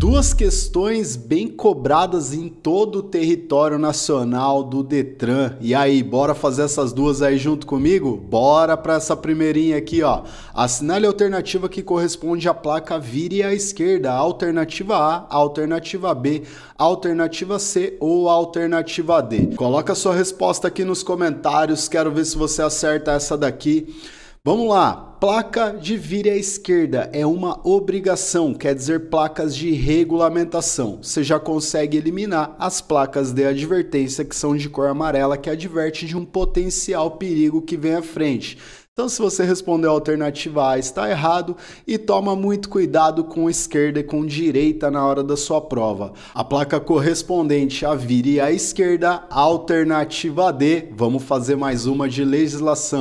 Duas questões bem cobradas em todo o território nacional do Detran. E aí, bora fazer essas duas aí junto comigo? Bora para essa primeirinha aqui, ó. Assinale a alternativa que corresponde à placa vire à esquerda, alternativa A, alternativa B, alternativa C ou alternativa D. Coloca sua resposta aqui nos comentários, quero ver se você acerta essa daqui. Vamos lá placa de vire à esquerda é uma obrigação, quer dizer placas de regulamentação. Você já consegue eliminar as placas de advertência que são de cor amarela que adverte de um potencial perigo que vem à frente. Então, se você respondeu a alternativa A, está errado e toma muito cuidado com esquerda e com direita na hora da sua prova. A placa correspondente a vire à esquerda, alternativa D. Vamos fazer mais uma de legislação.